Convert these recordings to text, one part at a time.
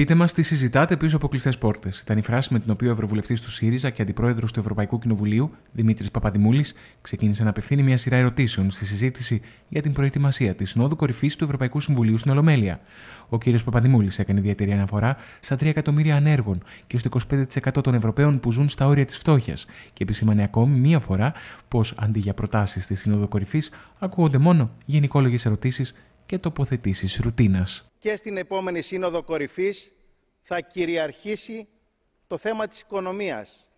Πείτε μας τι συζητάτε πίσω από κλειστές πόρτες. Ήταν η φράση με την οποία ο Ευρωβουλευτής του ΣΥΡΙΖΑ και αντιπρόεδρος του Ευρωπαϊκού Κοινοβουλίου, Δημήτρης Παπαδημούλης, ξεκίνησε να απευθύνει μια σειρά ερωτήσεων στη συζήτηση για την προετοιμασία της Συνόδου Κορυφής του Ευρωπαϊκού Συμβουλίου στην Ολομέλεια. Ο κ. Παπαδημούλης έκανε ιδιαίτερη αναφορά στα 3 εκατομμύρια ανέργων και στο 25% των Ευρωπαίων που ζουν στα όρια της φτώχειας και επισήμανε ακόμη μία φορά πως αντί για προτάσεις της Συνόδου Κορυφής ακούγονται μόνο γενικόλογες ερωτήσεις και τοποθετήσεις ρουτίνας. Και στην επόμενη σύνοδο κορυφής θα κυριαρχήσει το θέμα της οικονομίας.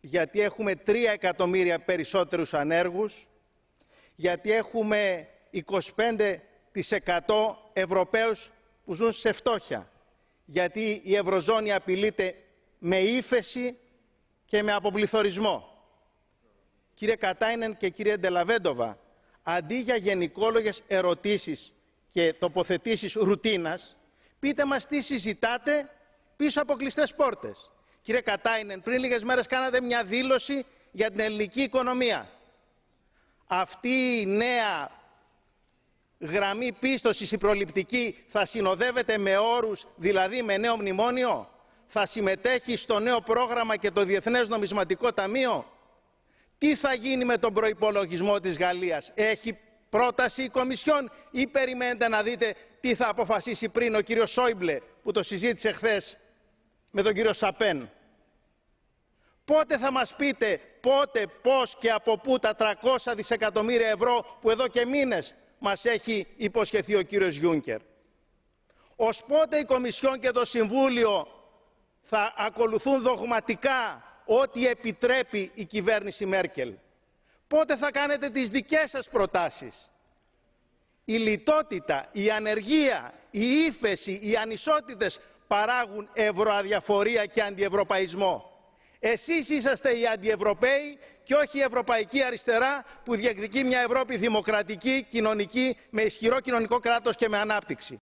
Γιατί έχουμε 3 εκατομμύρια περισσότερους ανέργους, γιατί έχουμε 25% Ευρωπαίους που ζουν σε φτώχεια, γιατί η Ευρωζώνη απειλείται με ύφεση και με αποπληθωρισμό. Κύριε Κατάινεν και κύριε Ντελαβέντοβα, αντί για γενικόλογες ερωτήσεις και τοποθετήσεις ρουτίνας, πείτε μας τι συζητάτε πίσω από κλειστές πόρτες. Κύριε Κατάινεν, πριν λίγες μέρες κάνατε μια δήλωση για την ελληνική οικονομία. Αυτή η νέα γραμμή πίστοσης η προληπτική θα συνοδεύεται με όρους, δηλαδή με νέο μνημόνιο, θα συμμετέχει στο νέο πρόγραμμα και το Διεθνές Νομισματικό Ταμείο, τι θα γίνει με τον προϋπολογισμό της Γαλλίας. Έχει πρόταση η Κομισιόν ή περιμένετε να δείτε τι θα αποφασίσει πριν ο κύριος Σόιμπλε που το συζήτησε χθες με τον κύριο Σαπέν. Πότε θα μας πείτε πότε, πώς και από πού τα 300 δισεκατομμύρια ευρώ που εδώ και μήνες μας έχει υποσχεθεί ο κύριος Γιούνκερ. Ως πότε η Κομισιόν και το Συμβούλιο θα ακολουθούν δογματικά ό,τι επιτρέπει η κυβέρνηση Μέρκελ. Πότε θα κάνετε τις δικές σας προτάσεις. Η λιτότητα, η ανεργία, η ύφεση, οι ανισότητες παράγουν ευρωαδιαφορία και αντιευρωπαϊσμό. Εσείς είσαστε οι αντιευρωπαίοι και όχι η ευρωπαϊκή αριστερά που διεκδικεί μια Ευρώπη δημοκρατική, κοινωνική, με ισχυρό κοινωνικό κράτος και με ανάπτυξη.